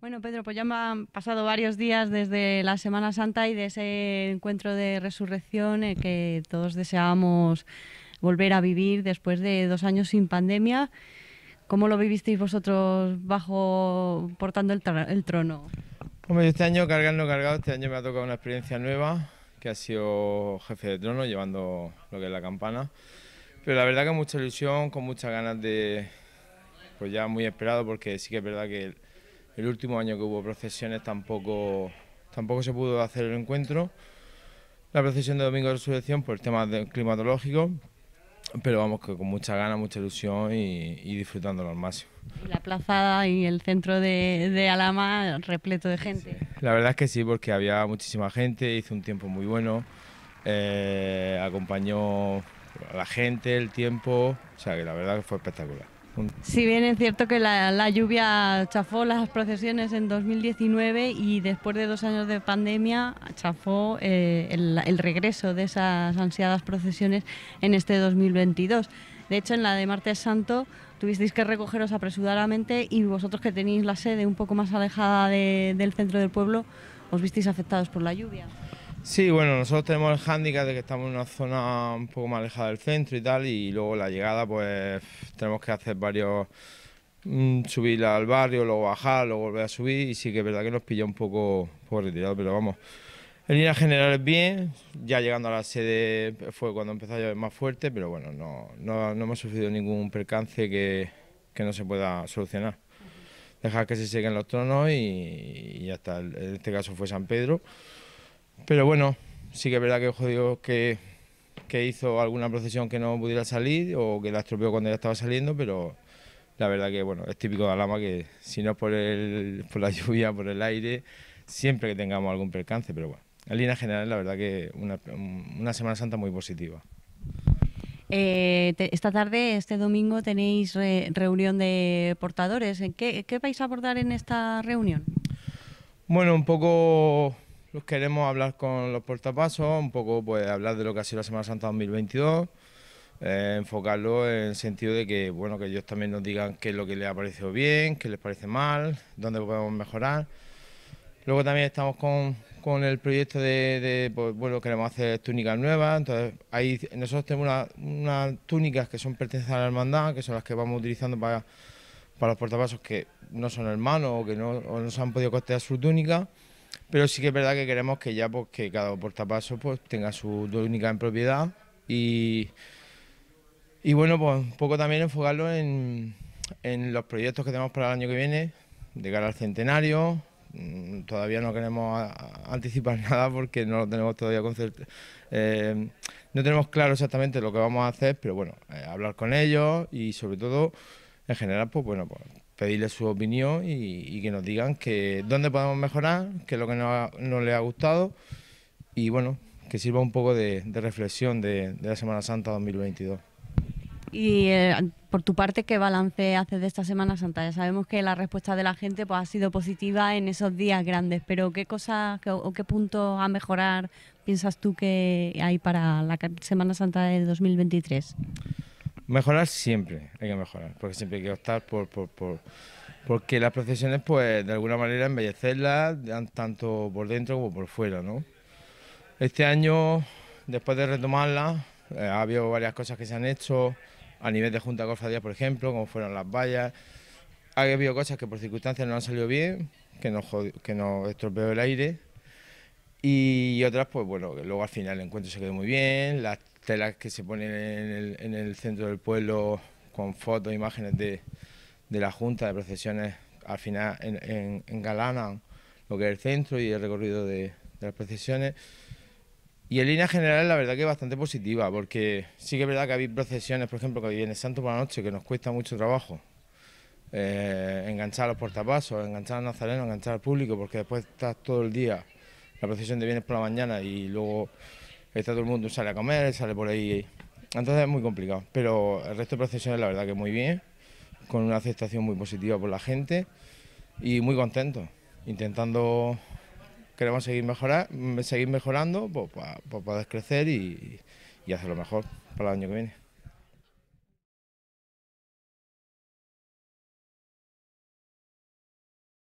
Bueno, Pedro, pues ya me han pasado varios días desde la Semana Santa y de ese encuentro de resurrección eh, que todos deseábamos volver a vivir después de dos años sin pandemia. ¿Cómo lo vivisteis vosotros bajo portando el, trono? Hombre, este año cargando cargado, este año me ha tocado una experiencia nueva, que ha sido jefe de trono, llevando lo que es la campana. Pero la verdad que mucha ilusión, con muchas ganas de, pues ya muy esperado, porque sí que es verdad que el último año que hubo procesiones tampoco, tampoco se pudo hacer el encuentro. La procesión de Domingo de Resurrección por temas climatológicos, pero vamos que con mucha gana, mucha ilusión y, y disfrutándolo al máximo. la plaza y el centro de, de repleto de gente. La verdad es que sí, porque había muchísima gente, hizo un tiempo muy bueno, eh, acompañó a la gente, el tiempo, o sea que la verdad que fue espectacular. Si bien es cierto que la, lluvia chafó las procesiones en 2019 y después de dos años de pandemia chafó eh, el, regreso de esas ansiadas procesiones en este 2022. De hecho, en la de Martes Santo tuvisteis que recogeros apresuradamente y vosotros que tenéis la sede un poco más alejada del centro del pueblo, os visteis afectados por la lluvia. Sí, bueno, nosotros tenemos el hándicap de que estamos en una zona un poco más alejada del centro y tal, y luego la llegada, pues tenemos que hacer varios. Mm, subir al barrio, luego bajar, luego volver a subir, y sí que es verdad que nos pilla un poco, por poco retirado, pero vamos. En general es bien, ya llegando a la sede fue cuando empezó a llover más fuerte, pero bueno, no, no, no hemos sufrido ningún percance que, que, no se pueda solucionar. Dejar que se sequen los tronos y, y ya está. En este caso fue San Pedro. Pero bueno, sí que es verdad que jodido que, que hizo alguna procesión que no pudiera salir o que la estropeó cuando ya estaba saliendo, pero la verdad que bueno, es típico de Alama que si no es por, el, por la lluvia, por el aire, siempre que tengamos algún percance, pero bueno, en línea general la verdad que una, una Semana Santa muy positiva. Eh, esta tarde, este domingo, tenéis reunión de portadores. ¿En qué, qué vais a abordar en esta reunión? Bueno, un poco queremos hablar con los portapasos, un poco pues hablar de lo que ha sido la Semana Santa 2022, eh, enfocarlo en el sentido de que bueno que ellos también nos digan qué es lo que les ha parecido bien, qué les parece mal, dónde podemos mejorar. Luego también estamos con, el proyecto de, pues, bueno, queremos hacer túnicas nuevas, entonces ahí nosotros tenemos unas túnicas que son pertenecientes a la hermandad, que son las que vamos utilizando para, los portapasos que no son hermanos o que no, no se han podido costear su túnica. Pero sí que es verdad que queremos que ya pues, que cada portapaso pues, tenga su única en propiedad y, y bueno, pues un poco también enfocarlo en, los proyectos que tenemos para el año que viene, de cara al centenario, mm, todavía no queremos anticipar nada porque no lo tenemos todavía con eh, no tenemos claro exactamente lo que vamos a hacer, pero bueno, eh, hablar con ellos y sobre todo en general, pues bueno, pues, pedirle su opinión y, que nos digan que dónde podemos mejorar, qué es lo que no no ha gustado y bueno, que sirva un poco de, reflexión de, la Semana Santa 2022. Y eh, por tu parte, ¿qué balance haces de esta Semana Santa? Ya sabemos que la respuesta de la gente pues, ha sido positiva en esos días grandes, pero ¿qué cosas o qué puntos a mejorar piensas tú que hay para la Semana Santa de 2023? Mejorar siempre, hay que mejorar, porque siempre hay que optar por, por, porque las procesiones, pues de alguna manera embellecerlas, tanto por dentro como por fuera, ¿no? Este año, después de retomarla, eh, ha habido varias cosas que se han hecho a nivel de Junta de por ejemplo, como fueron las vallas. Ha habido cosas que por circunstancias no han salido bien, que nos, que nos estropeó el aire, y otras, pues bueno, que luego al final el encuentro se quedó muy bien, las telas que se ponen en el, centro del pueblo con fotos, imágenes de, la Junta, de procesiones, al final en, en, lo que es el centro y el recorrido de, las procesiones. Y en línea general, la verdad que es bastante positiva, porque sí que es verdad que hay procesiones, por ejemplo, que viene Santo por la noche, que nos cuesta mucho trabajo. Eh, enganchar a los portapasos, enganchar a nazareno, enganchar al público, porque después estás todo el día la procesión de viernes por la mañana y luego está todo el mundo, sale a comer, sale por ahí. Entonces es muy complicado, pero el resto de procesiones la verdad que muy bien, con una aceptación muy positiva por la gente y muy contento, intentando queremos seguir mejorar, seguir mejorando pues, para, pues, poder crecer y, y lo mejor para el año que viene.